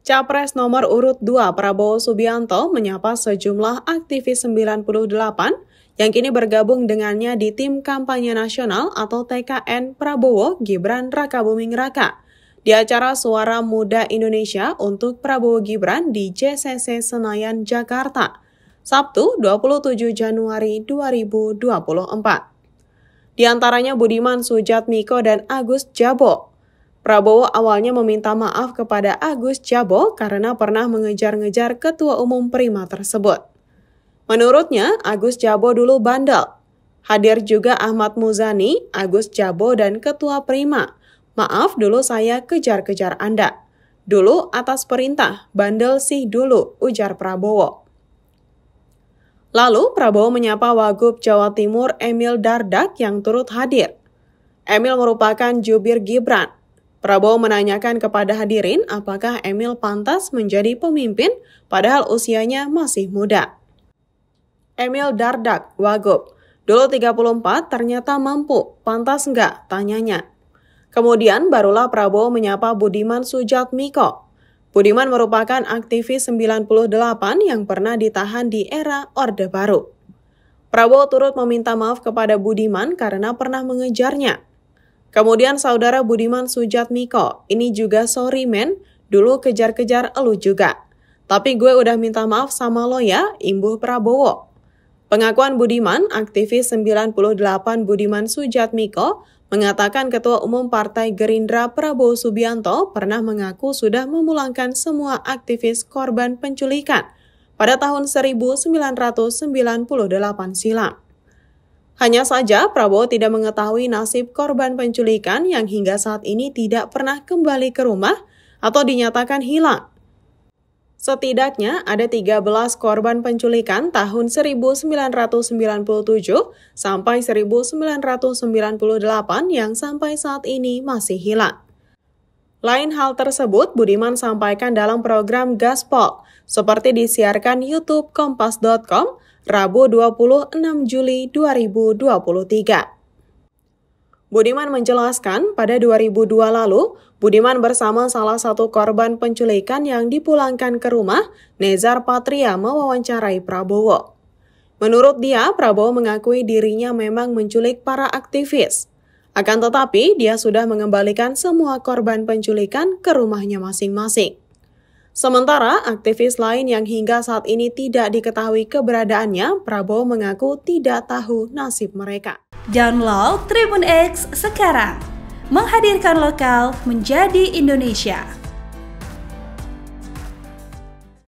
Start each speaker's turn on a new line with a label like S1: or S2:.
S1: Capres nomor urut 2 Prabowo Subianto menyapa sejumlah aktivis 98 yang kini bergabung dengannya di Tim Kampanye Nasional atau TKN Prabowo Gibran Raka Buming Raka di acara Suara Muda Indonesia untuk Prabowo Gibran di JCC Senayan, Jakarta, Sabtu 27 Januari 2024. Di antaranya Budiman Sujatmiko dan Agus Jabok. Prabowo awalnya meminta maaf kepada Agus Jabo karena pernah mengejar-ngejar ketua umum Prima tersebut. Menurutnya, Agus Jabo dulu bandel. Hadir juga Ahmad Muzani, Agus Jabo, dan Ketua Prima. Maaf dulu saya kejar-kejar Anda. Dulu atas perintah, bandel sih dulu, ujar Prabowo. Lalu Prabowo menyapa Wagub Jawa Timur Emil Dardak yang turut hadir. Emil merupakan jubir Gibran Prabowo menanyakan kepada hadirin apakah Emil pantas menjadi pemimpin padahal usianya masih muda. Emil Dardak, Wagub. Dulu 34, ternyata mampu. Pantas enggak? Tanyanya. Kemudian barulah Prabowo menyapa Budiman Miko. Budiman merupakan aktivis 98 yang pernah ditahan di era Orde Baru. Prabowo turut meminta maaf kepada Budiman karena pernah mengejarnya. Kemudian saudara Budiman Sujatmiko, ini juga sorry men, dulu kejar-kejar elu juga. Tapi gue udah minta maaf sama lo ya, imbuh Prabowo. Pengakuan Budiman, aktivis 98 Budiman Sujatmiko, mengatakan Ketua Umum Partai Gerindra Prabowo Subianto pernah mengaku sudah memulangkan semua aktivis korban penculikan pada tahun 1998 silam. Hanya saja Prabowo tidak mengetahui nasib korban penculikan yang hingga saat ini tidak pernah kembali ke rumah atau dinyatakan hilang. Setidaknya ada 13 korban penculikan tahun 1997 sampai 1998 yang sampai saat ini masih hilang. Lain hal tersebut Budiman sampaikan dalam program Gaspol, seperti disiarkan YouTube Kompas.com Rabu 26 Juli 2023. Budiman menjelaskan, pada 2002 lalu, Budiman bersama salah satu korban penculikan yang dipulangkan ke rumah, Nezar Patria mewawancarai Prabowo. Menurut dia, Prabowo mengakui dirinya memang menculik para aktivis, akan tetapi, dia sudah mengembalikan semua korban penculikan ke rumahnya masing-masing. Sementara aktivis lain yang hingga saat ini tidak diketahui keberadaannya, Prabowo mengaku tidak tahu nasib mereka. Download Tribun X sekarang, menghadirkan lokal menjadi Indonesia.